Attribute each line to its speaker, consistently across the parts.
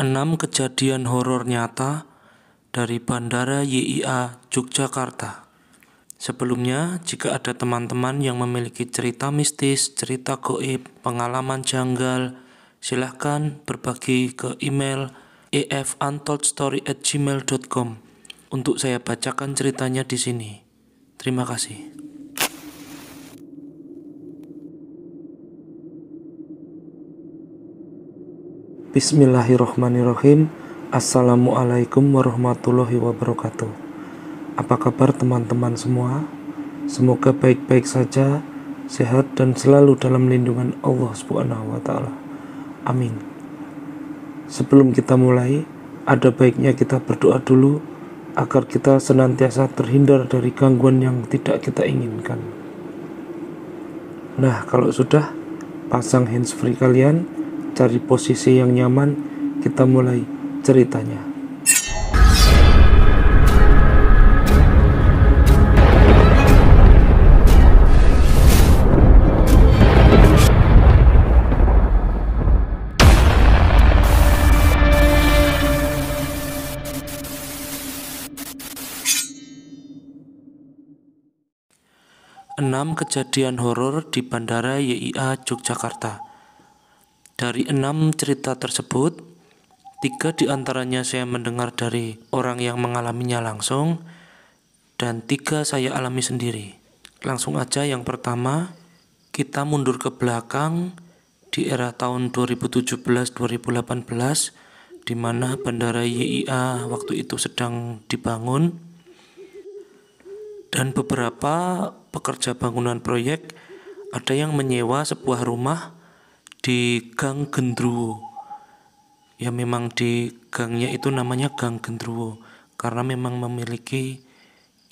Speaker 1: 6 kejadian horor nyata dari Bandara YIA Yogyakarta. Sebelumnya, jika ada teman-teman yang memiliki cerita mistis, cerita goib, pengalaman janggal, silahkan berbagi ke email efuntoldstory@gmail.com untuk saya bacakan ceritanya di sini. Terima kasih. Bismillahirrahmanirrahim Assalamualaikum warahmatullahi wabarakatuh Apa kabar teman-teman semua? Semoga baik-baik saja Sehat dan selalu dalam lindungan Allah subhanahu wa ta'ala Amin Sebelum kita mulai Ada baiknya kita berdoa dulu Agar kita senantiasa terhindar dari gangguan yang tidak kita inginkan Nah kalau sudah Pasang handsfree kalian cari posisi yang nyaman, kita mulai ceritanya. Enam kejadian horor di Bandara YIA Yogyakarta. Dari enam cerita tersebut, tiga diantaranya saya mendengar dari orang yang mengalaminya langsung, dan tiga saya alami sendiri. Langsung aja yang pertama, kita mundur ke belakang di era tahun 2017-2018 di mana Bandara YIA waktu itu sedang dibangun dan beberapa pekerja bangunan proyek ada yang menyewa sebuah rumah di Gang Gendruwo. Ya memang di gangnya itu namanya Gang Gendruwo karena memang memiliki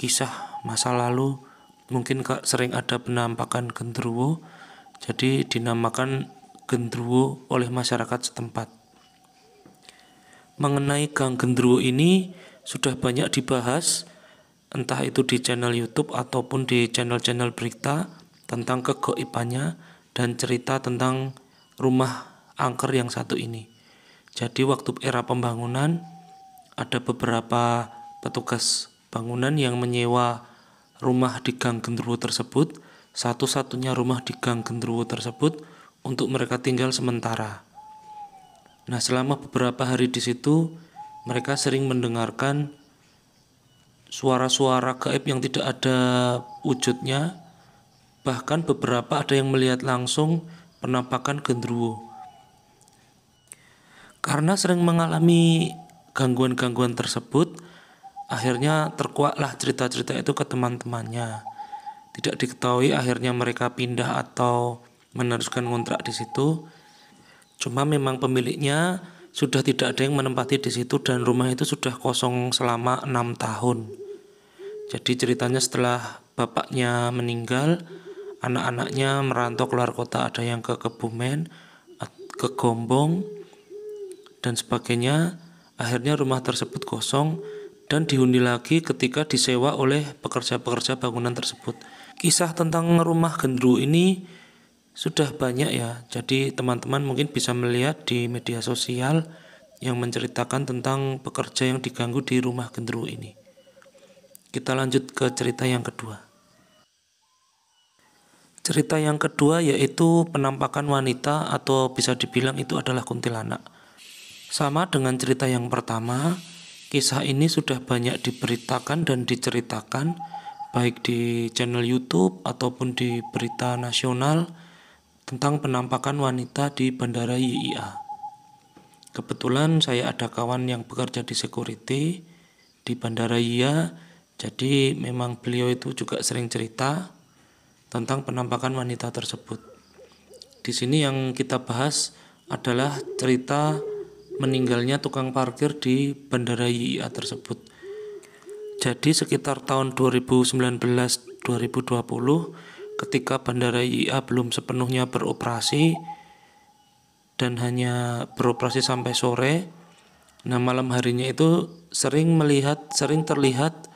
Speaker 1: kisah masa lalu mungkin kak sering ada penampakan Gendruwo jadi dinamakan Gendruwo oleh masyarakat setempat. Mengenai Gang Gendruwo ini sudah banyak dibahas entah itu di channel YouTube ataupun di channel-channel berita tentang kegoibannya dan cerita tentang rumah angker yang satu ini. Jadi waktu era pembangunan ada beberapa petugas bangunan yang menyewa rumah di Gang Gendruwo tersebut, satu-satunya rumah di Gang Gendruwo tersebut untuk mereka tinggal sementara. Nah, selama beberapa hari di situ, mereka sering mendengarkan suara-suara gaib yang tidak ada wujudnya. Bahkan beberapa ada yang melihat langsung penampakan genderuwo. Karena sering mengalami gangguan-gangguan tersebut, akhirnya terkuaklah cerita-cerita itu ke teman-temannya. Tidak diketahui akhirnya mereka pindah atau meneruskan kontrak di situ. Cuma memang pemiliknya sudah tidak ada yang menempati di situ dan rumah itu sudah kosong selama enam tahun. Jadi ceritanya setelah bapaknya meninggal, anak-anaknya merantau keluar kota ada yang ke Kebumen ke Gombong dan sebagainya akhirnya rumah tersebut kosong dan dihuni lagi ketika disewa oleh pekerja-pekerja bangunan tersebut kisah tentang rumah gendru ini sudah banyak ya jadi teman-teman mungkin bisa melihat di media sosial yang menceritakan tentang pekerja yang diganggu di rumah gendru ini kita lanjut ke cerita yang kedua Cerita yang kedua yaitu penampakan wanita atau bisa dibilang itu adalah kuntilanak. Sama dengan cerita yang pertama, kisah ini sudah banyak diberitakan dan diceritakan baik di channel YouTube ataupun di berita nasional tentang penampakan wanita di Bandara YIA. Kebetulan saya ada kawan yang bekerja di security di Bandara YIA, jadi memang beliau itu juga sering cerita tentang penampakan wanita tersebut. Di sini yang kita bahas adalah cerita meninggalnya tukang parkir di Bandara YIA tersebut. Jadi sekitar tahun 2019-2020 ketika Bandara YIA belum sepenuhnya beroperasi dan hanya beroperasi sampai sore. Nah, malam harinya itu sering melihat sering terlihat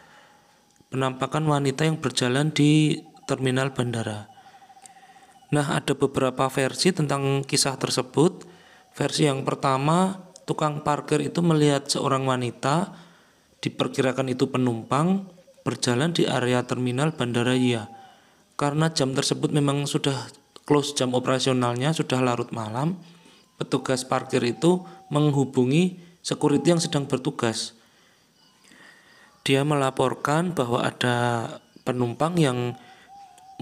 Speaker 1: penampakan wanita yang berjalan di terminal bandara. Nah, ada beberapa versi tentang kisah tersebut. Versi yang pertama, tukang parkir itu melihat seorang wanita, diperkirakan itu penumpang, berjalan di area terminal bandara Iya. Karena jam tersebut memang sudah close jam operasionalnya, sudah larut malam, petugas parkir itu menghubungi security yang sedang bertugas dia melaporkan bahwa ada penumpang yang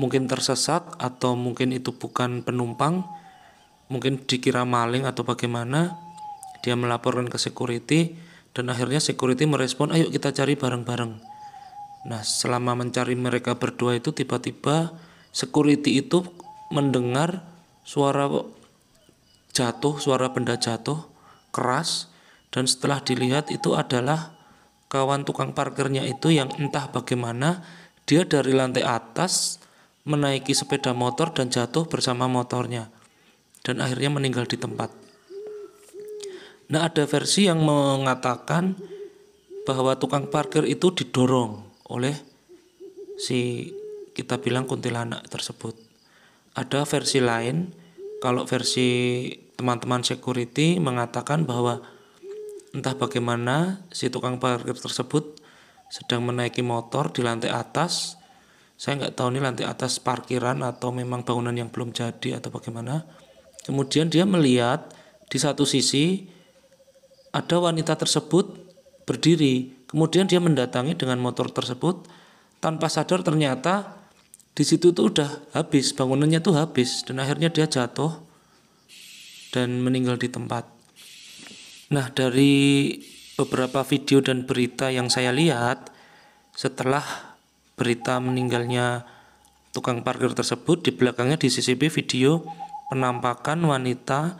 Speaker 1: mungkin tersesat atau mungkin itu bukan penumpang mungkin dikira maling atau bagaimana dia melaporkan ke security dan akhirnya security merespon ayo kita cari bareng-bareng nah selama mencari mereka berdua itu tiba-tiba security itu mendengar suara jatuh suara benda jatuh keras dan setelah dilihat itu adalah kawan tukang parkirnya itu yang entah bagaimana dia dari lantai atas menaiki sepeda motor dan jatuh bersama motornya dan akhirnya meninggal di tempat. Nah, ada versi yang mengatakan bahwa tukang parkir itu didorong oleh si kita bilang kuntilanak tersebut. Ada versi lain, kalau versi teman-teman security mengatakan bahwa entah bagaimana si tukang parkir tersebut sedang menaiki motor di lantai atas saya nggak tahu ini lantai atas parkiran atau memang bangunan yang belum jadi atau bagaimana. Kemudian dia melihat di satu sisi ada wanita tersebut berdiri. Kemudian dia mendatangi dengan motor tersebut tanpa sadar ternyata di situ tuh udah habis, bangunannya tuh habis dan akhirnya dia jatuh dan meninggal di tempat. Nah, dari beberapa video dan berita yang saya lihat setelah berita meninggalnya tukang parkir tersebut di belakangnya di CCTV video penampakan wanita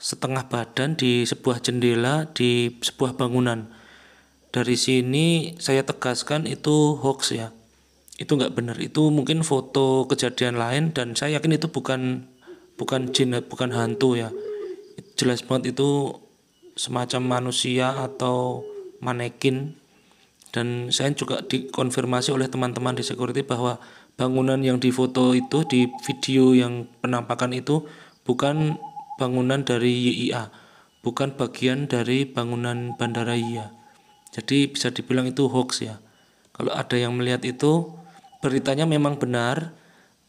Speaker 1: setengah badan di sebuah jendela di sebuah bangunan. Dari sini saya tegaskan itu hoax ya. Itu nggak benar. Itu mungkin foto kejadian lain dan saya yakin itu bukan bukan jin bukan hantu ya. Jelas banget itu semacam manusia atau manekin dan saya juga dikonfirmasi oleh teman-teman di security bahwa bangunan yang difoto itu di video yang penampakan itu bukan bangunan dari YIA bukan bagian dari bangunan bandara YIA jadi bisa dibilang itu hoax ya kalau ada yang melihat itu beritanya memang benar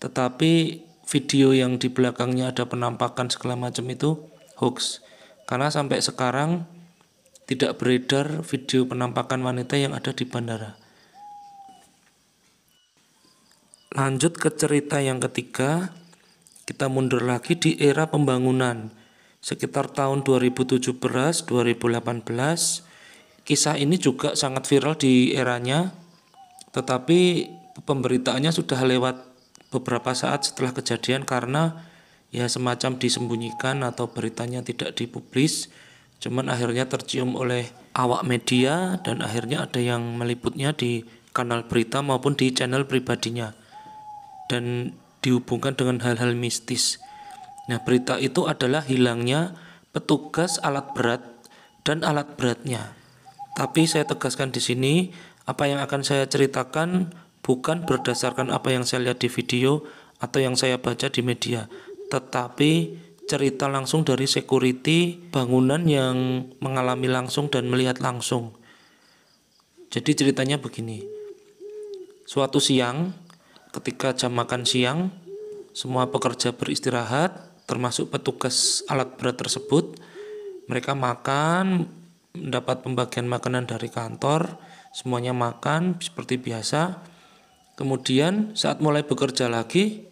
Speaker 1: tetapi video yang di belakangnya ada penampakan segala macam itu hoax karena sampai sekarang tidak beredar video penampakan wanita yang ada di bandara. Lanjut ke cerita yang ketiga, kita mundur lagi di era pembangunan. Sekitar tahun 2017-2018, kisah ini juga sangat viral di eranya, tetapi pemberitaannya sudah lewat beberapa saat setelah kejadian karena ya semacam disembunyikan atau beritanya tidak dipublis Cuman akhirnya tercium oleh awak media dan akhirnya ada yang meliputnya di kanal berita maupun di channel pribadinya dan dihubungkan dengan hal-hal mistis. Nah, berita itu adalah hilangnya petugas alat berat dan alat beratnya. Tapi saya tegaskan di sini apa yang akan saya ceritakan bukan berdasarkan apa yang saya lihat di video atau yang saya baca di media, tetapi cerita langsung dari security bangunan yang mengalami langsung dan melihat langsung. Jadi ceritanya begini. Suatu siang, ketika jam makan siang, semua pekerja beristirahat, termasuk petugas alat berat tersebut. Mereka makan, mendapat pembagian makanan dari kantor, semuanya makan seperti biasa. Kemudian saat mulai bekerja lagi,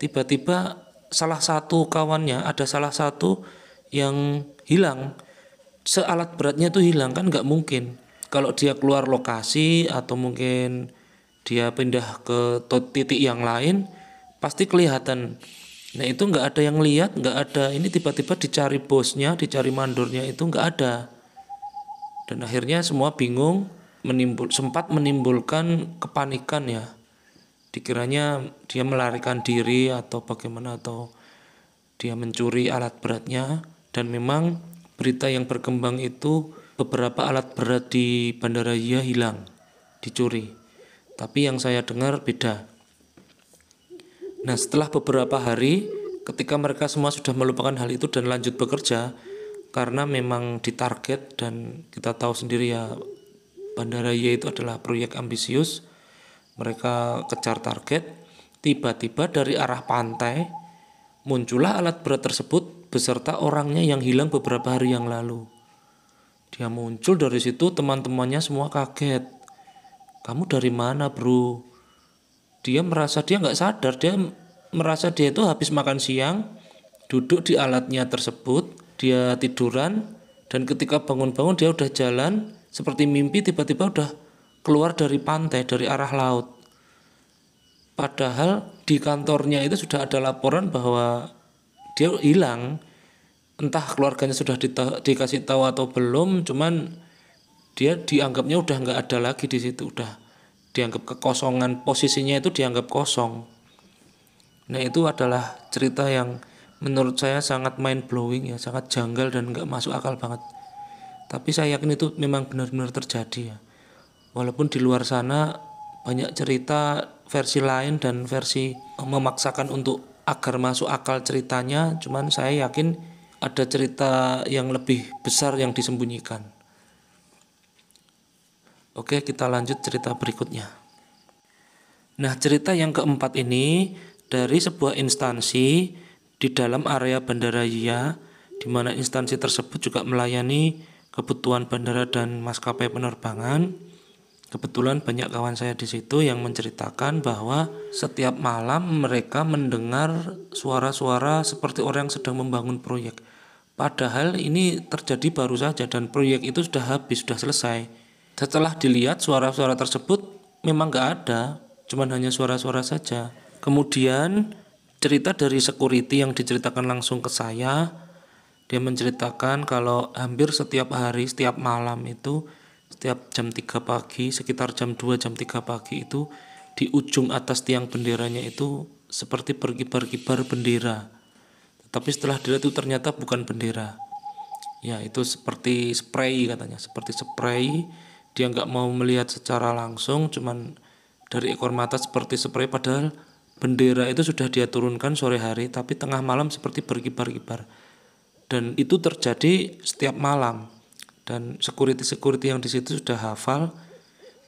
Speaker 1: tiba-tiba salah satu kawannya ada salah satu yang hilang sealat beratnya itu hilang kan nggak mungkin kalau dia keluar lokasi atau mungkin dia pindah ke titik yang lain pasti kelihatan nah itu nggak ada yang lihat nggak ada ini tiba-tiba dicari bosnya dicari mandornya itu nggak ada dan akhirnya semua bingung menimbul sempat menimbulkan kepanikan ya dikiranya dia melarikan diri atau bagaimana atau dia mencuri alat beratnya dan memang berita yang berkembang itu beberapa alat berat di Bandara ia hilang dicuri tapi yang saya dengar beda nah setelah beberapa hari ketika mereka semua sudah melupakan hal itu dan lanjut bekerja karena memang ditarget dan kita tahu sendiri ya Bandara ia itu adalah proyek ambisius mereka kejar target tiba-tiba dari arah pantai muncullah alat berat tersebut beserta orangnya yang hilang beberapa hari yang lalu dia muncul dari situ teman-temannya semua kaget kamu dari mana bro dia merasa dia nggak sadar dia merasa dia itu habis makan siang duduk di alatnya tersebut dia tiduran dan ketika bangun-bangun dia udah jalan seperti mimpi tiba-tiba udah keluar dari pantai dari arah laut. Padahal di kantornya itu sudah ada laporan bahwa dia hilang. Entah keluarganya sudah dita- dikasih tahu atau belum, cuman dia dianggapnya udah nggak ada lagi di situ, udah dianggap kekosongan posisinya itu dianggap kosong. Nah itu adalah cerita yang menurut saya sangat mind blowing ya, sangat janggal dan nggak masuk akal banget. Tapi saya yakin itu memang benar-benar terjadi ya walaupun di luar sana banyak cerita versi lain dan versi memaksakan untuk agar masuk akal ceritanya cuman saya yakin ada cerita yang lebih besar yang disembunyikan Oke kita lanjut cerita berikutnya Nah cerita yang keempat ini dari sebuah instansi di dalam area Bandara Yia di mana instansi tersebut juga melayani kebutuhan bandara dan maskapai penerbangan Kebetulan banyak kawan saya di situ yang menceritakan bahwa setiap malam mereka mendengar suara-suara seperti orang yang sedang membangun proyek. Padahal ini terjadi baru saja dan proyek itu sudah habis, sudah selesai. Setelah dilihat suara-suara tersebut memang nggak ada, cuman hanya suara-suara saja. Kemudian cerita dari security yang diceritakan langsung ke saya, dia menceritakan kalau hampir setiap hari, setiap malam itu setiap jam 3 pagi sekitar jam 2 jam 3 pagi itu di ujung atas tiang benderanya itu seperti berkibar-kibar bendera tapi setelah dilihat itu ternyata bukan bendera ya itu seperti spray katanya seperti spray dia nggak mau melihat secara langsung cuman dari ekor mata seperti spray padahal bendera itu sudah dia turunkan sore hari tapi tengah malam seperti berkibar-kibar dan itu terjadi setiap malam dan security security yang di situ sudah hafal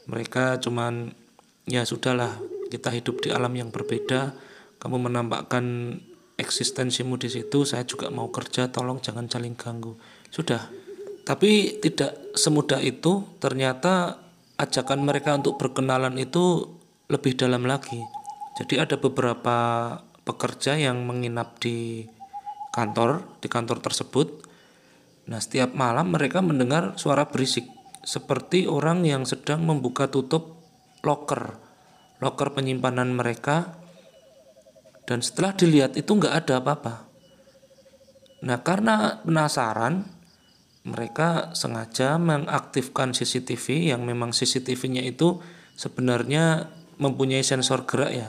Speaker 1: mereka cuman ya sudahlah kita hidup di alam yang berbeda kamu menampakkan eksistensimu di situ saya juga mau kerja tolong jangan saling ganggu sudah tapi tidak semudah itu ternyata ajakan mereka untuk berkenalan itu lebih dalam lagi jadi ada beberapa pekerja yang menginap di kantor di kantor tersebut Nah, setiap malam mereka mendengar suara berisik seperti orang yang sedang membuka tutup loker, loker penyimpanan mereka. Dan setelah dilihat itu nggak ada apa-apa. Nah, karena penasaran, mereka sengaja mengaktifkan CCTV yang memang CCTV-nya itu sebenarnya mempunyai sensor gerak ya.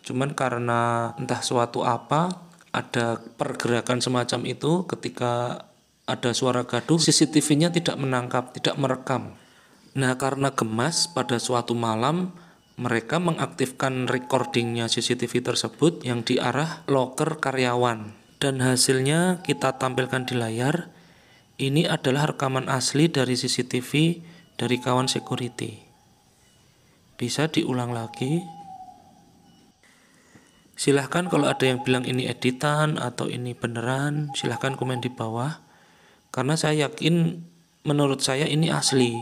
Speaker 1: Cuman karena entah suatu apa ada pergerakan semacam itu ketika ada suara gaduh, CCTV-nya tidak menangkap, tidak merekam. Nah, karena gemas pada suatu malam mereka mengaktifkan recordingnya CCTV tersebut yang diarah loker karyawan. Dan hasilnya kita tampilkan di layar. Ini adalah rekaman asli dari CCTV dari kawan security. Bisa diulang lagi. Silahkan kalau ada yang bilang ini editan atau ini beneran, silahkan komen di bawah karena saya yakin menurut saya ini asli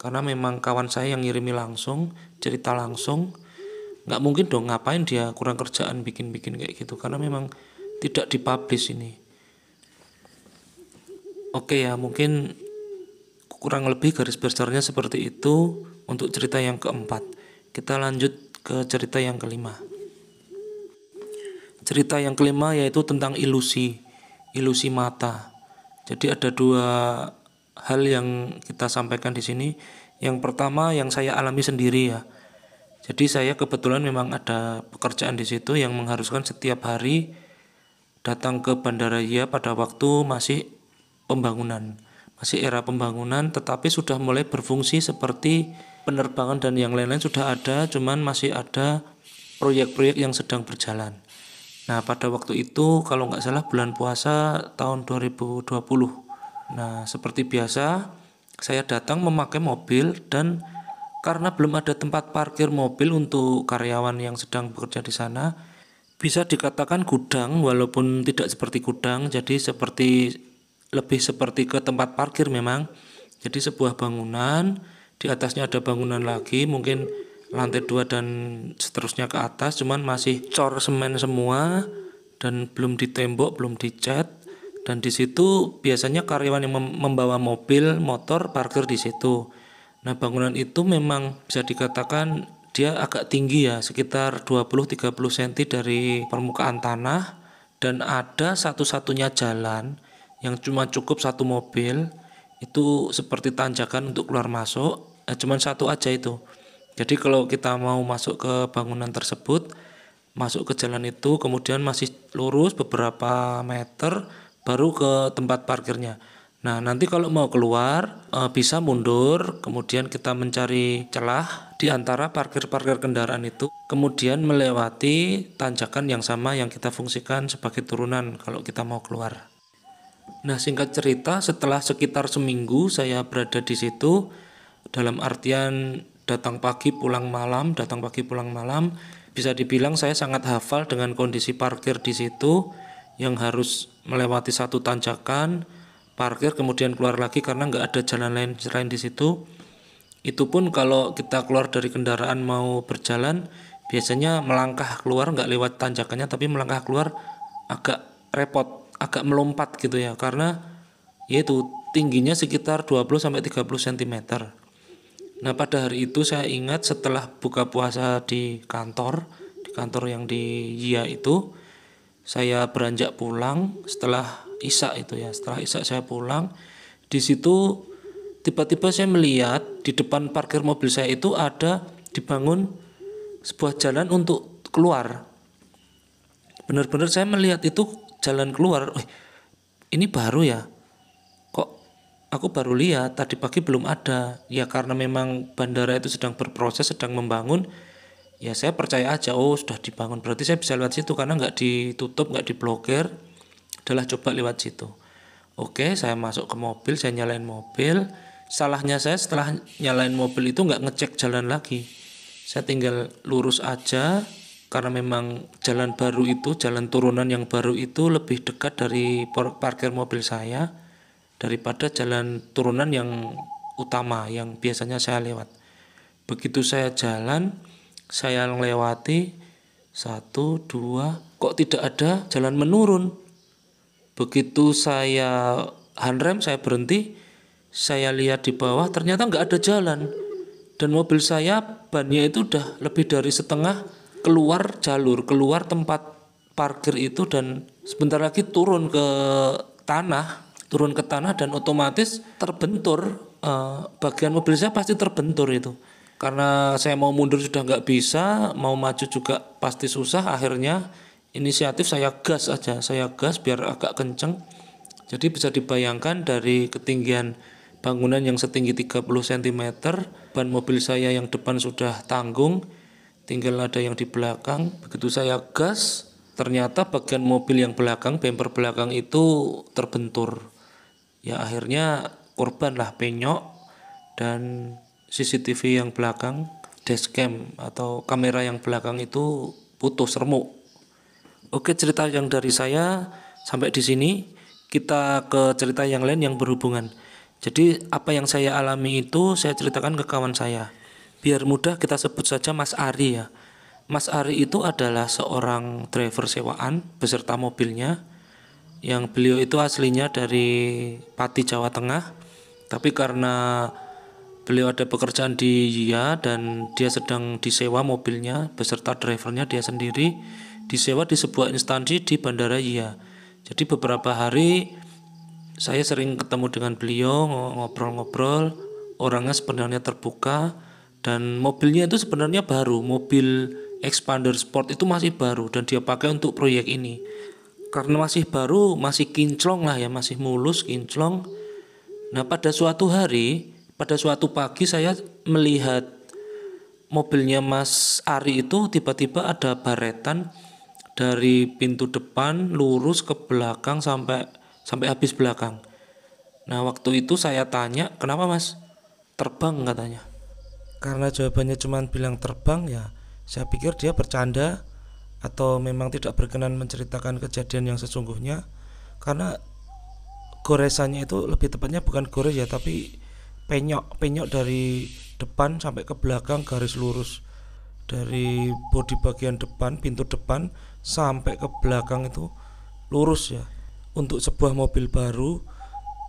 Speaker 1: karena memang kawan saya yang ngirimi langsung cerita langsung nggak mungkin dong ngapain dia kurang kerjaan bikin-bikin kayak gitu karena memang tidak dipublish ini oke ya mungkin kurang lebih garis besarnya seperti itu untuk cerita yang keempat kita lanjut ke cerita yang kelima cerita yang kelima yaitu tentang ilusi ilusi mata jadi ada dua hal yang kita sampaikan di sini. Yang pertama yang saya alami sendiri ya. Jadi saya kebetulan memang ada pekerjaan di situ yang mengharuskan setiap hari datang ke Bandara ya pada waktu masih pembangunan, masih era pembangunan tetapi sudah mulai berfungsi seperti penerbangan dan yang lain-lain sudah ada, cuman masih ada proyek-proyek yang sedang berjalan. Nah, pada waktu itu kalau nggak salah bulan puasa tahun 2020. Nah, seperti biasa saya datang memakai mobil dan karena belum ada tempat parkir mobil untuk karyawan yang sedang bekerja di sana, bisa dikatakan gudang walaupun tidak seperti gudang, jadi seperti lebih seperti ke tempat parkir memang. Jadi sebuah bangunan, di atasnya ada bangunan lagi, mungkin lantai dua dan seterusnya ke atas cuman masih cor semen semua dan belum ditembok belum dicat dan di situ biasanya karyawan yang membawa mobil motor parkir di situ nah bangunan itu memang bisa dikatakan dia agak tinggi ya sekitar 20-30 cm dari permukaan tanah dan ada satu-satunya jalan yang cuma cukup satu mobil itu seperti tanjakan untuk keluar masuk eh, cuman satu aja itu jadi kalau kita mau masuk ke bangunan tersebut, masuk ke jalan itu, kemudian masih lurus beberapa meter baru ke tempat parkirnya. Nah, nanti kalau mau keluar eh, bisa mundur, kemudian kita mencari celah di antara parkir-parkir kendaraan itu, kemudian melewati tanjakan yang sama yang kita fungsikan sebagai turunan kalau kita mau keluar. Nah, singkat cerita, setelah sekitar seminggu saya berada di situ, dalam artian datang pagi pulang malam, datang pagi pulang malam. Bisa dibilang saya sangat hafal dengan kondisi parkir di situ yang harus melewati satu tanjakan, parkir kemudian keluar lagi karena nggak ada jalan lain selain di situ. Itu pun kalau kita keluar dari kendaraan mau berjalan, biasanya melangkah keluar nggak lewat tanjakannya tapi melangkah keluar agak repot, agak melompat gitu ya karena yaitu tingginya sekitar 20 sampai 30 cm. Nah pada hari itu saya ingat setelah buka puasa di kantor, di kantor yang di Yia itu, saya beranjak pulang setelah Isa itu ya, setelah Isa saya pulang, di situ tiba-tiba saya melihat di depan parkir mobil saya itu ada dibangun sebuah jalan untuk keluar. Benar-benar saya melihat itu jalan keluar. ini baru ya, aku baru lihat tadi pagi belum ada ya karena memang bandara itu sedang berproses sedang membangun ya saya percaya aja oh sudah dibangun berarti saya bisa lewat situ karena nggak ditutup nggak diblokir adalah coba lewat situ oke saya masuk ke mobil saya nyalain mobil salahnya saya setelah nyalain mobil itu nggak ngecek jalan lagi saya tinggal lurus aja karena memang jalan baru itu jalan turunan yang baru itu lebih dekat dari parkir mobil saya daripada jalan turunan yang utama yang biasanya saya lewat. Begitu saya jalan, saya lewati satu, dua, kok tidak ada jalan menurun. Begitu saya handrem, saya berhenti, saya lihat di bawah, ternyata nggak ada jalan. Dan mobil saya bannya itu udah lebih dari setengah keluar jalur, keluar tempat parkir itu dan sebentar lagi turun ke tanah turun ke tanah dan otomatis terbentur uh, bagian mobil saya pasti terbentur itu karena saya mau mundur sudah nggak bisa mau maju juga pasti susah akhirnya inisiatif saya gas aja saya gas biar agak kenceng jadi bisa dibayangkan dari ketinggian bangunan yang setinggi 30 cm ban mobil saya yang depan sudah tanggung tinggal ada yang di belakang begitu saya gas ternyata bagian mobil yang belakang bumper belakang itu terbentur ya akhirnya korbanlah penyok dan CCTV yang belakang dashcam atau kamera yang belakang itu putus remuk oke cerita yang dari saya sampai di sini kita ke cerita yang lain yang berhubungan jadi apa yang saya alami itu saya ceritakan ke kawan saya biar mudah kita sebut saja Mas Ari ya Mas Ari itu adalah seorang driver sewaan beserta mobilnya yang beliau itu aslinya dari Pati Jawa Tengah tapi karena beliau ada pekerjaan di YIA dan dia sedang disewa mobilnya beserta drivernya dia sendiri disewa di sebuah instansi di Bandara YIA jadi beberapa hari saya sering ketemu dengan beliau ngobrol-ngobrol orangnya sebenarnya terbuka dan mobilnya itu sebenarnya baru mobil Expander Sport itu masih baru dan dia pakai untuk proyek ini karena masih baru, masih kinclong lah ya, masih mulus kinclong. Nah, pada suatu hari, pada suatu pagi saya melihat mobilnya Mas Ari itu tiba-tiba ada baretan dari pintu depan lurus ke belakang sampai sampai habis belakang. Nah, waktu itu saya tanya, "Kenapa, Mas?" "Terbang," katanya. Karena jawabannya cuma bilang terbang ya, saya pikir dia bercanda atau memang tidak berkenan menceritakan kejadian yang sesungguhnya karena goresannya itu lebih tepatnya bukan gores ya tapi penyok penyok dari depan sampai ke belakang garis lurus dari bodi bagian depan pintu depan sampai ke belakang itu lurus ya untuk sebuah mobil baru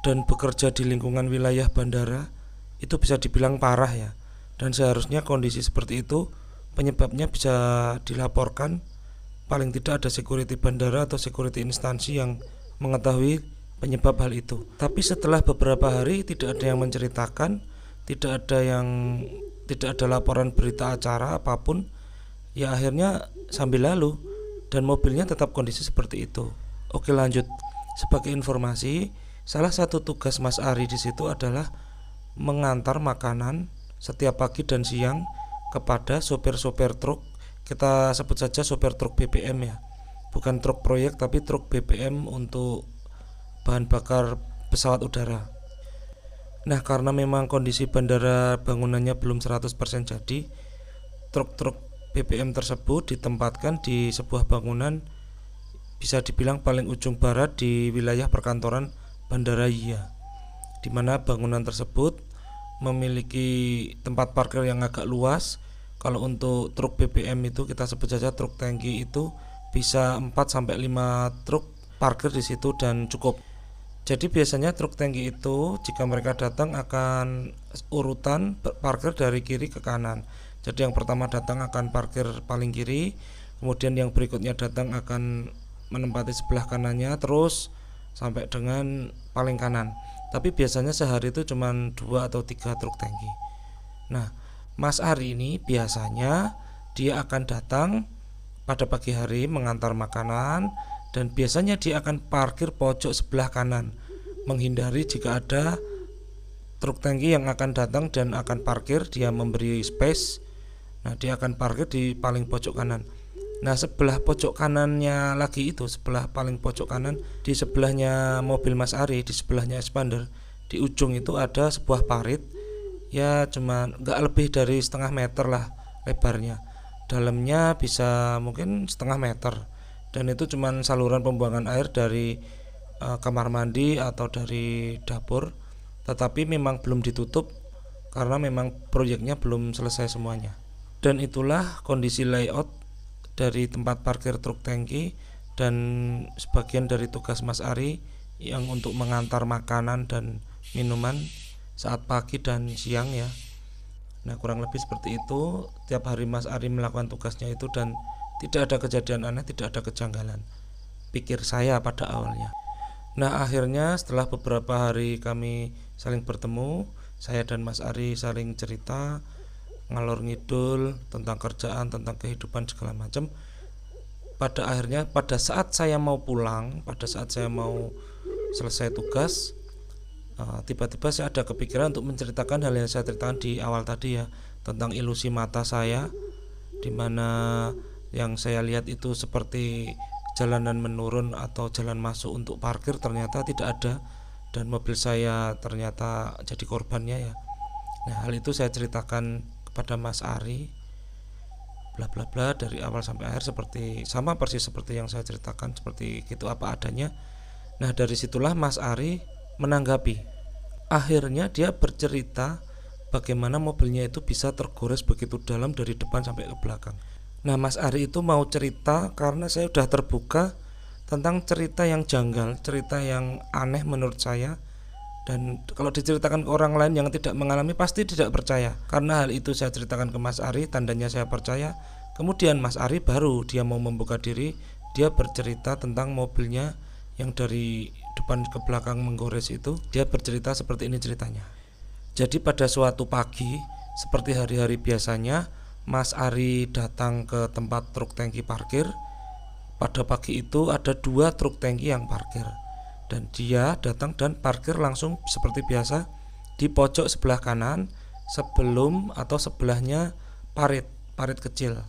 Speaker 1: dan bekerja di lingkungan wilayah bandara itu bisa dibilang parah ya dan seharusnya kondisi seperti itu penyebabnya bisa dilaporkan paling tidak ada security bandara atau security instansi yang mengetahui penyebab hal itu. Tapi setelah beberapa hari tidak ada yang menceritakan, tidak ada yang tidak ada laporan berita acara apapun. Ya akhirnya sambil lalu dan mobilnya tetap kondisi seperti itu. Oke lanjut. Sebagai informasi, salah satu tugas Mas Ari di situ adalah mengantar makanan setiap pagi dan siang kepada sopir-sopir truk kita sebut saja sopir truk BBM ya bukan truk proyek tapi truk BBM untuk bahan bakar pesawat udara nah karena memang kondisi bandara bangunannya belum 100% jadi truk-truk BBM tersebut ditempatkan di sebuah bangunan bisa dibilang paling ujung barat di wilayah perkantoran Bandara Ia, di mana bangunan tersebut memiliki tempat parkir yang agak luas kalau untuk truk BBM itu kita sebut saja truk tangki itu bisa 4 sampai 5 truk parkir di situ dan cukup. Jadi biasanya truk tangki itu jika mereka datang akan urutan parkir dari kiri ke kanan. Jadi yang pertama datang akan parkir paling kiri, kemudian yang berikutnya datang akan menempati sebelah kanannya terus sampai dengan paling kanan. Tapi biasanya sehari itu cuma dua atau tiga truk tangki. Nah, Mas Ari ini biasanya dia akan datang pada pagi hari mengantar makanan dan biasanya dia akan parkir pojok sebelah kanan menghindari jika ada truk tangki yang akan datang dan akan parkir dia memberi space nah dia akan parkir di paling pojok kanan nah sebelah pojok kanannya lagi itu sebelah paling pojok kanan di sebelahnya mobil Mas Ari di sebelahnya Expander di ujung itu ada sebuah parit ya cuma nggak lebih dari setengah meter lah lebarnya dalamnya bisa mungkin setengah meter dan itu cuma saluran pembuangan air dari e, kamar mandi atau dari dapur tetapi memang belum ditutup karena memang proyeknya belum selesai semuanya dan itulah kondisi layout dari tempat parkir truk tangki dan sebagian dari tugas Mas Ari yang untuk mengantar makanan dan minuman saat pagi dan siang ya nah kurang lebih seperti itu tiap hari Mas Ari melakukan tugasnya itu dan tidak ada kejadian aneh tidak ada kejanggalan pikir saya pada awalnya nah akhirnya setelah beberapa hari kami saling bertemu saya dan Mas Ari saling cerita ngalor ngidul tentang kerjaan tentang kehidupan segala macam pada akhirnya pada saat saya mau pulang pada saat saya mau selesai tugas Ah, tiba-tiba saya ada kepikiran untuk menceritakan hal yang saya ceritakan di awal tadi ya tentang ilusi mata saya dimana yang saya lihat itu seperti jalanan menurun atau jalan masuk untuk parkir ternyata tidak ada dan mobil saya ternyata jadi korbannya ya nah hal itu saya ceritakan kepada Mas Ari bla bla bla dari awal sampai akhir seperti sama persis seperti yang saya ceritakan seperti itu apa adanya nah dari situlah Mas Ari menanggapi akhirnya dia bercerita bagaimana mobilnya itu bisa tergores begitu dalam dari depan sampai ke belakang nah Mas Ari itu mau cerita karena saya sudah terbuka tentang cerita yang janggal cerita yang aneh menurut saya dan kalau diceritakan ke orang lain yang tidak mengalami pasti tidak percaya karena hal itu saya ceritakan ke Mas Ari tandanya saya percaya kemudian Mas Ari baru dia mau membuka diri dia bercerita tentang mobilnya yang dari depan ke belakang menggores itu dia bercerita seperti ini ceritanya jadi pada suatu pagi seperti hari-hari biasanya Mas Ari datang ke tempat truk tangki parkir pada pagi itu ada dua truk tangki yang parkir dan dia datang dan parkir langsung seperti biasa di pojok sebelah kanan sebelum atau sebelahnya parit parit kecil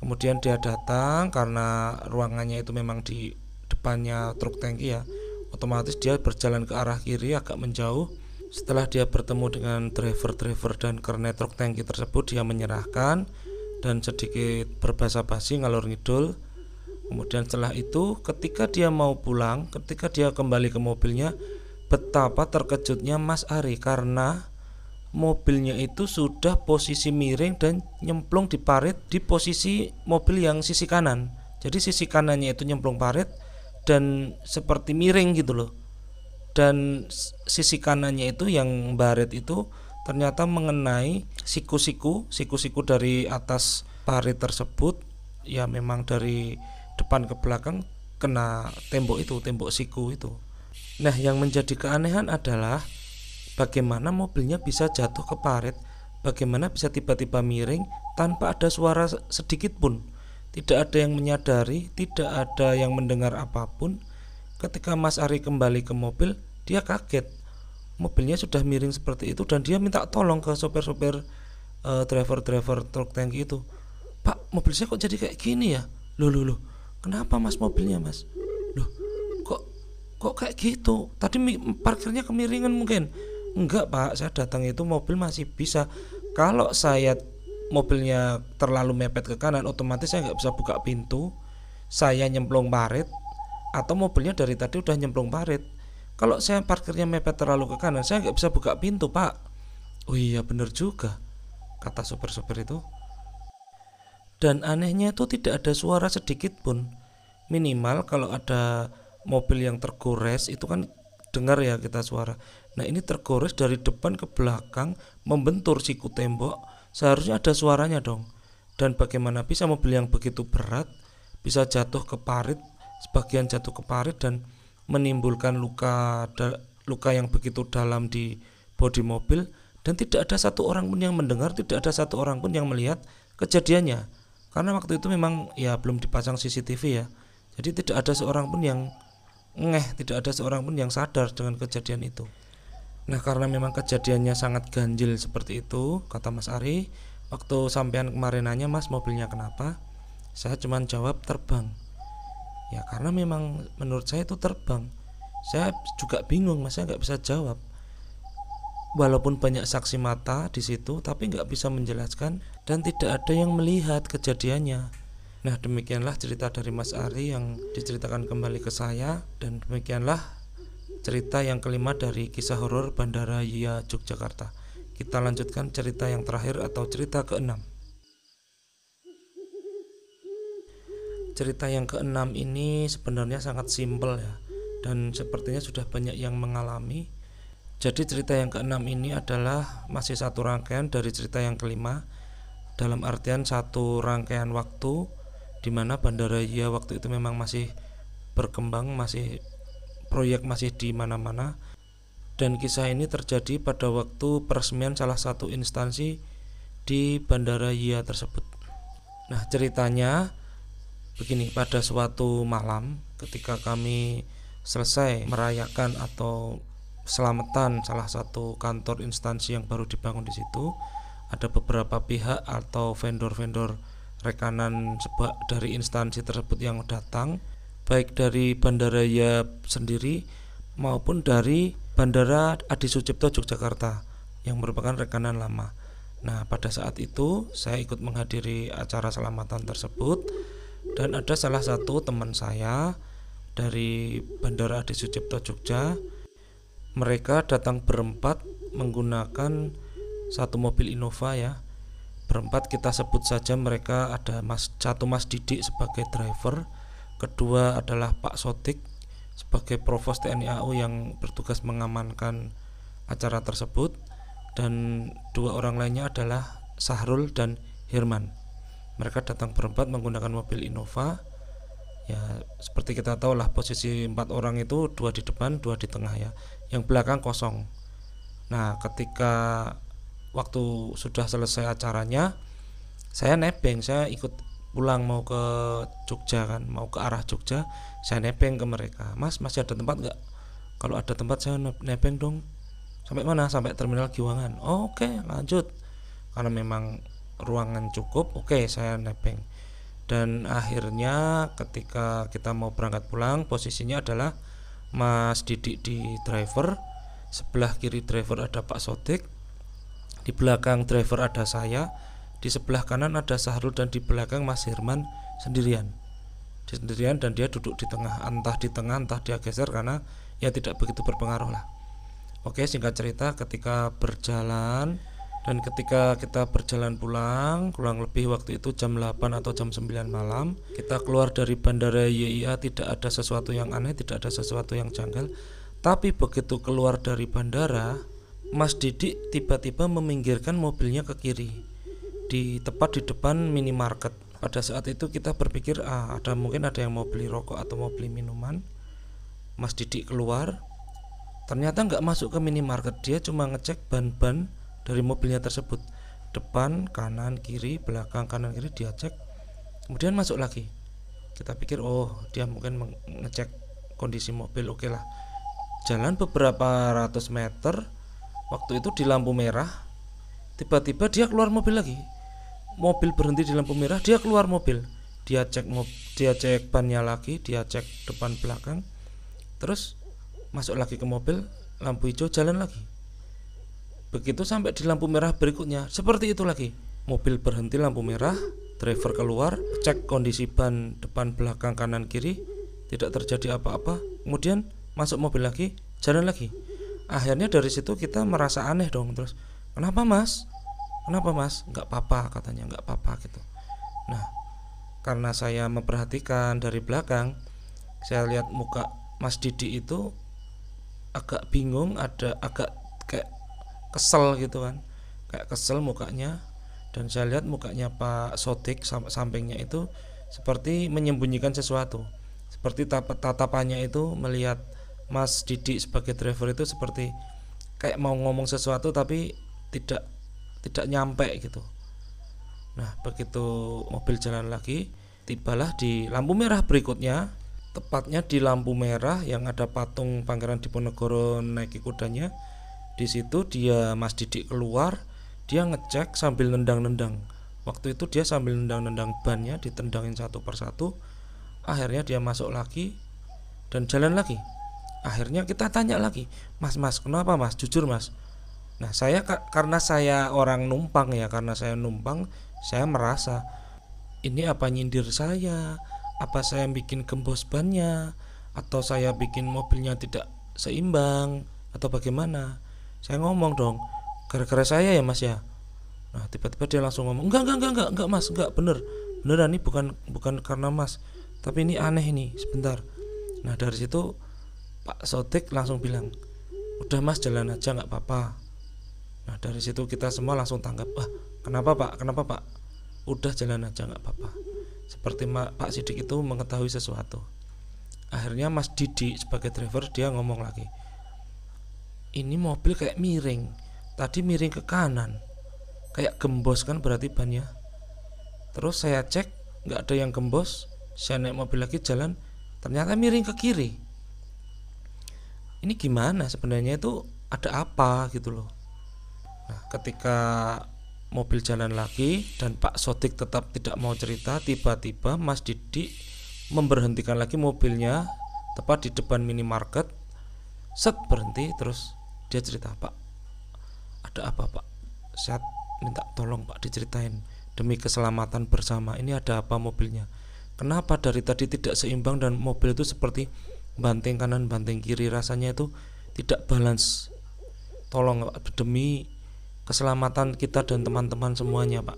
Speaker 1: kemudian dia datang karena ruangannya itu memang di depannya truk tangki ya otomatis dia berjalan ke arah kiri agak menjauh setelah dia bertemu dengan driver-driver dan kernet truk tangki tersebut dia menyerahkan dan sedikit berbahasa basi ngalor ngidul kemudian setelah itu ketika dia mau pulang ketika dia kembali ke mobilnya betapa terkejutnya Mas Ari karena mobilnya itu sudah posisi miring dan nyemplung di parit di posisi mobil yang sisi kanan jadi sisi kanannya itu nyemplung parit dan seperti miring gitu loh dan sisi kanannya itu yang baret itu ternyata mengenai siku-siku siku-siku dari atas parit tersebut ya memang dari depan ke belakang kena tembok itu tembok siku itu nah yang menjadi keanehan adalah bagaimana mobilnya bisa jatuh ke parit bagaimana bisa tiba-tiba miring tanpa ada suara sedikit pun tidak ada yang menyadari, tidak ada yang mendengar apapun. Ketika Mas Ari kembali ke mobil, dia kaget. Mobilnya sudah miring seperti itu dan dia minta tolong ke sopir-sopir uh, driver-driver truk tangki itu. Pak, mobil saya kok jadi kayak gini ya? Loh, loh, loh. Kenapa Mas mobilnya, Mas? Loh, kok kok kayak gitu? Tadi parkirnya kemiringan mungkin. Enggak, Pak. Saya datang itu mobil masih bisa. Kalau saya mobilnya terlalu mepet ke kanan otomatis saya nggak bisa buka pintu saya nyemplung parit atau mobilnya dari tadi udah nyemplung parit kalau saya parkirnya mepet terlalu ke kanan saya nggak bisa buka pintu pak oh iya bener juga kata sopir-sopir itu dan anehnya itu tidak ada suara sedikit pun minimal kalau ada mobil yang tergores itu kan dengar ya kita suara nah ini tergores dari depan ke belakang membentur siku tembok seharusnya ada suaranya dong. Dan bagaimana bisa mobil yang begitu berat bisa jatuh ke parit, sebagian jatuh ke parit dan menimbulkan luka luka yang begitu dalam di bodi mobil dan tidak ada satu orang pun yang mendengar, tidak ada satu orang pun yang melihat kejadiannya. Karena waktu itu memang ya belum dipasang CCTV ya. Jadi tidak ada seorang pun yang ngeh, tidak ada seorang pun yang sadar dengan kejadian itu. Nah karena memang kejadiannya sangat ganjil seperti itu kata Mas Ari waktu sampean kemarin nanya Mas mobilnya kenapa saya cuma jawab terbang ya karena memang menurut saya itu terbang saya juga bingung Mas saya nggak bisa jawab walaupun banyak saksi mata di situ tapi nggak bisa menjelaskan dan tidak ada yang melihat kejadiannya Nah demikianlah cerita dari Mas Ari yang diceritakan kembali ke saya dan demikianlah cerita yang kelima dari kisah horor Bandara Yia Yogyakarta. Kita lanjutkan cerita yang terakhir atau cerita keenam. Cerita yang keenam ini sebenarnya sangat simpel ya dan sepertinya sudah banyak yang mengalami. Jadi cerita yang keenam ini adalah masih satu rangkaian dari cerita yang kelima dalam artian satu rangkaian waktu di mana Bandara Yia waktu itu memang masih berkembang, masih proyek masih di mana-mana dan kisah ini terjadi pada waktu peresmian salah satu instansi di Bandara Yia tersebut. Nah, ceritanya begini, pada suatu malam ketika kami selesai merayakan atau selamatan salah satu kantor instansi yang baru dibangun di situ, ada beberapa pihak atau vendor-vendor rekanan dari instansi tersebut yang datang baik dari Bandara Yap sendiri maupun dari Bandara Adi Sucipto Yogyakarta yang merupakan rekanan lama. Nah, pada saat itu saya ikut menghadiri acara selamatan tersebut dan ada salah satu teman saya dari Bandara Adi Sucipto Jogja. Mereka datang berempat menggunakan satu mobil Innova ya. Berempat kita sebut saja mereka ada Mas satu Mas Didik sebagai driver, kedua adalah Pak Sotik sebagai Provos TNI AU yang bertugas mengamankan acara tersebut dan dua orang lainnya adalah Sahrul dan Herman. Mereka datang berempat menggunakan mobil Innova. Ya, seperti kita tahu lah posisi empat orang itu dua di depan, dua di tengah ya. Yang belakang kosong. Nah, ketika waktu sudah selesai acaranya, saya nebeng, saya ikut pulang mau ke Jogja kan mau ke arah Jogja saya nebeng ke mereka mas masih ada tempat nggak kalau ada tempat saya nebeng dong sampai mana sampai terminal Giwangan oh, oke okay, lanjut karena memang ruangan cukup oke okay, saya nebeng dan akhirnya ketika kita mau berangkat pulang posisinya adalah Mas Didik di driver sebelah kiri driver ada Pak Sotik di belakang driver ada saya di sebelah kanan ada Sahrul dan di belakang Mas Herman sendirian. di sendirian dan dia duduk di tengah, entah di tengah entah dia geser karena ya tidak begitu berpengaruh lah. Oke, singkat cerita ketika berjalan dan ketika kita berjalan pulang kurang lebih waktu itu jam 8 atau jam 9 malam kita keluar dari bandara YIA tidak ada sesuatu yang aneh tidak ada sesuatu yang janggal tapi begitu keluar dari bandara Mas Didik tiba-tiba meminggirkan mobilnya ke kiri di tepat di depan minimarket pada saat itu kita berpikir ah, ada mungkin ada yang mau beli rokok atau mau beli minuman Mas Didi keluar ternyata nggak masuk ke minimarket dia cuma ngecek ban-ban dari mobilnya tersebut depan kanan kiri belakang kanan kiri dia cek kemudian masuk lagi kita pikir oh dia mungkin ngecek kondisi mobil oke okay lah jalan beberapa ratus meter waktu itu di lampu merah tiba-tiba dia keluar mobil lagi mobil berhenti di lampu merah dia keluar mobil dia cek mob, dia cek bannya lagi dia cek depan belakang terus masuk lagi ke mobil lampu hijau jalan lagi begitu sampai di lampu merah berikutnya seperti itu lagi mobil berhenti lampu merah driver keluar cek kondisi ban depan belakang kanan kiri tidak terjadi apa-apa kemudian masuk mobil lagi jalan lagi akhirnya dari situ kita merasa aneh dong terus kenapa mas kenapa mas nggak papa katanya nggak papa gitu nah karena saya memperhatikan dari belakang saya lihat muka Mas Didi itu agak bingung ada agak kayak kesel gitu kan kayak kesel mukanya dan saya lihat mukanya Pak Sotik sampingnya itu seperti menyembunyikan sesuatu seperti tatapannya itu melihat Mas Didi sebagai driver itu seperti kayak mau ngomong sesuatu tapi tidak tidak nyampe gitu nah begitu mobil jalan lagi tibalah di lampu merah berikutnya tepatnya di lampu merah yang ada patung Pangeran Diponegoro naik kudanya di situ dia Mas Didik keluar dia ngecek sambil nendang-nendang waktu itu dia sambil nendang-nendang bannya ditendangin satu persatu akhirnya dia masuk lagi dan jalan lagi akhirnya kita tanya lagi mas mas kenapa mas jujur mas Nah, saya karena saya orang numpang ya, karena saya numpang, saya merasa ini apa nyindir saya? Apa saya bikin kembos bannya atau saya bikin mobilnya tidak seimbang atau bagaimana? Saya ngomong dong, gara-gara saya ya, Mas ya. Nah, tiba-tiba dia langsung ngomong, "Enggak, enggak, enggak, enggak, enggak, Mas, enggak, bener." Beneran ini bukan bukan karena Mas, tapi ini aneh ini sebentar. Nah, dari situ Pak Sotik langsung bilang, "Udah Mas, jalan aja nggak apa-apa." Nah dari situ kita semua langsung tanggap, Wah kenapa pak, kenapa pak? Udah jalan aja gak apa-apa. Seperti Pak Sidik itu mengetahui sesuatu. Akhirnya Mas Didi sebagai driver dia ngomong lagi, ini mobil kayak miring, tadi miring ke kanan, kayak gembos kan berarti bannya. Terus saya cek nggak ada yang gembos, saya naik mobil lagi jalan, ternyata miring ke kiri. Ini gimana sebenarnya itu ada apa gitu loh Nah, ketika mobil jalan lagi dan Pak Sotik tetap tidak mau cerita tiba-tiba Mas Didi memberhentikan lagi mobilnya tepat di depan minimarket set berhenti terus dia cerita Pak ada apa Pak saya minta tolong Pak diceritain demi keselamatan bersama ini ada apa mobilnya kenapa dari tadi tidak seimbang dan mobil itu seperti banting kanan banting kiri rasanya itu tidak balance tolong Pak demi keselamatan kita dan teman-teman semuanya pak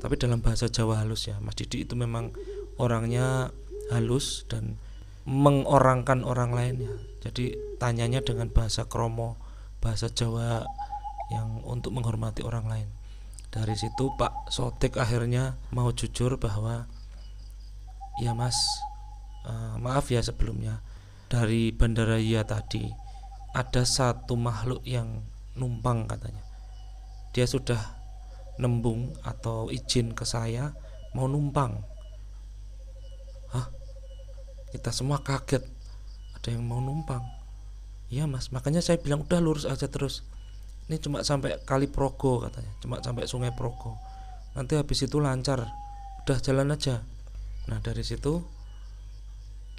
Speaker 1: tapi dalam bahasa Jawa halus ya Mas Didi itu memang orangnya halus dan mengorangkan orang lain ya jadi tanyanya dengan bahasa kromo bahasa Jawa yang untuk menghormati orang lain dari situ Pak Sotik akhirnya mau jujur bahwa ya Mas uh, maaf ya sebelumnya dari Bandara ya tadi ada satu makhluk yang numpang katanya dia sudah nembung atau izin ke saya mau numpang Hah? kita semua kaget ada yang mau numpang iya mas makanya saya bilang udah lurus aja terus ini cuma sampai kali Progo katanya cuma sampai sungai Progo nanti habis itu lancar udah jalan aja nah dari situ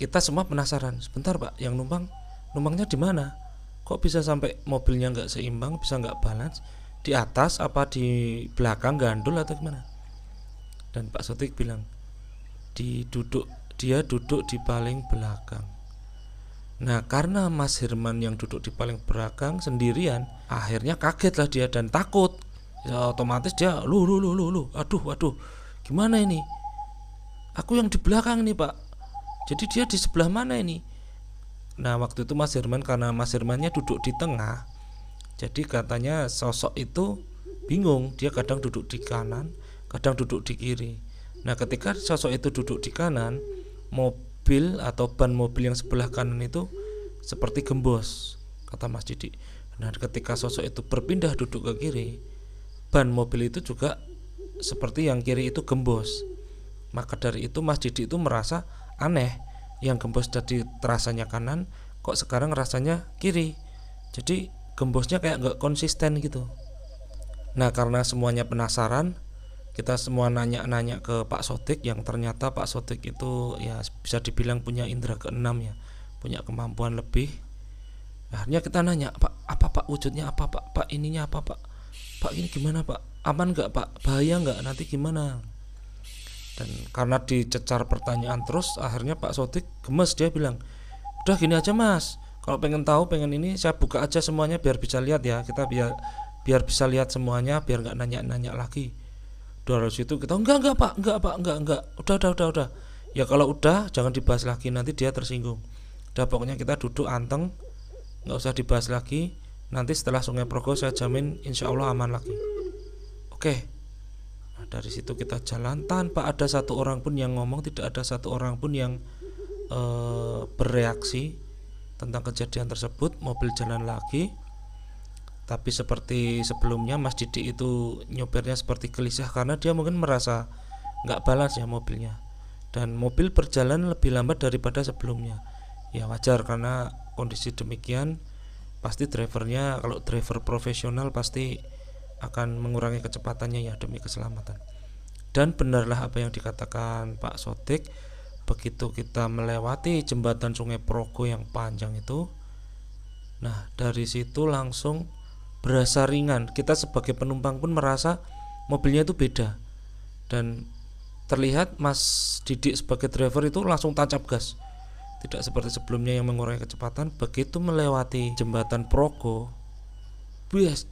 Speaker 1: kita semua penasaran sebentar pak yang numpang numpangnya di mana kok bisa sampai mobilnya nggak seimbang bisa nggak balance di atas apa di belakang gandul atau gimana dan Pak Sotik bilang di duduk dia duduk di paling belakang Nah karena Mas Herman yang duduk di paling belakang sendirian Akhirnya kaget lah dia dan takut Ya otomatis dia lu lu lu lu lu Aduh aduh gimana ini Aku yang di belakang nih pak Jadi dia di sebelah mana ini Nah waktu itu Mas Herman karena Mas Hermannya duduk di tengah jadi katanya sosok itu bingung, dia kadang duduk di kanan, kadang duduk di kiri. Nah, ketika sosok itu duduk di kanan, mobil atau ban mobil yang sebelah kanan itu seperti gembos, kata Mas Didi. Nah, ketika sosok itu berpindah duduk ke kiri, ban mobil itu juga seperti yang kiri itu gembos. Maka dari itu Mas Didi itu merasa aneh, yang gembos tadi terasanya kanan, kok sekarang rasanya kiri. Jadi gembosnya kayak nggak konsisten gitu nah karena semuanya penasaran kita semua nanya-nanya ke Pak Sotik yang ternyata Pak Sotik itu ya bisa dibilang punya indera keenam ya punya kemampuan lebih akhirnya kita nanya Pak apa Pak wujudnya apa Pak Pak ininya apa Pak Pak ini gimana Pak aman nggak Pak bahaya nggak nanti gimana dan karena dicecar pertanyaan terus akhirnya Pak Sotik gemes dia bilang udah gini aja mas kalau pengen tahu pengen ini saya buka aja semuanya biar bisa lihat ya kita biar biar bisa lihat semuanya biar nggak nanya-nanya lagi dua 200 itu kita enggak enggak pak enggak pak enggak enggak udah udah udah udah ya kalau udah jangan dibahas lagi nanti dia tersinggung udah pokoknya kita duduk anteng nggak usah dibahas lagi nanti setelah sungai Progo saya jamin insya Allah aman lagi oke nah, dari situ kita jalan tanpa ada satu orang pun yang ngomong tidak ada satu orang pun yang eh, bereaksi tentang kejadian tersebut mobil jalan lagi tapi seperti sebelumnya Mas Didi itu nyopirnya seperti gelisah karena dia mungkin merasa nggak balas ya mobilnya dan mobil berjalan lebih lambat daripada sebelumnya ya wajar karena kondisi demikian pasti drivernya kalau driver profesional pasti akan mengurangi kecepatannya ya demi keselamatan dan benarlah apa yang dikatakan Pak Sotik begitu kita melewati jembatan Sungai Progo yang panjang itu nah dari situ langsung berasa ringan kita sebagai penumpang pun merasa mobilnya itu beda dan terlihat Mas Didik sebagai driver itu langsung tancap gas tidak seperti sebelumnya yang mengurangi kecepatan begitu melewati jembatan Progo bias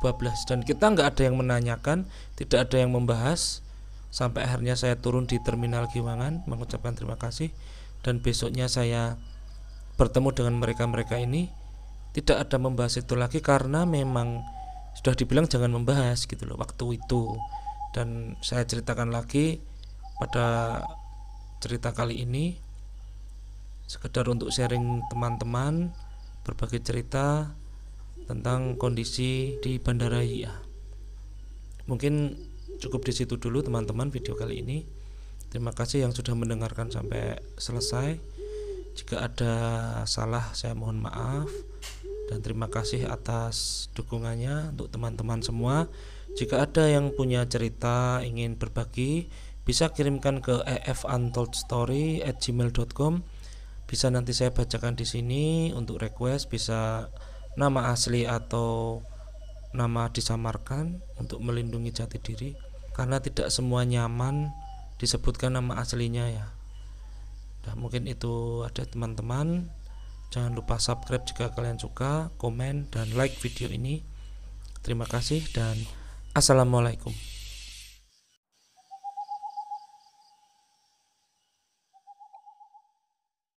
Speaker 1: bablas dan kita nggak ada yang menanyakan tidak ada yang membahas sampai akhirnya saya turun di terminal Giwangan mengucapkan terima kasih dan besoknya saya bertemu dengan mereka-mereka ini tidak ada membahas itu lagi karena memang sudah dibilang jangan membahas gitu loh waktu itu dan saya ceritakan lagi pada cerita kali ini sekedar untuk sharing teman-teman berbagai cerita tentang kondisi di Bandara IA Mungkin cukup di situ dulu teman-teman video kali ini terima kasih yang sudah mendengarkan sampai selesai jika ada salah saya mohon maaf dan terima kasih atas dukungannya untuk teman-teman semua jika ada yang punya cerita ingin berbagi bisa kirimkan ke efuntoldstory@gmail.com bisa nanti saya bacakan di sini untuk request bisa nama asli atau nama disamarkan untuk melindungi jati diri karena tidak semua nyaman disebutkan nama aslinya ya nah, mungkin itu ada teman-teman jangan lupa subscribe jika kalian suka komen dan like video ini terima kasih dan assalamualaikum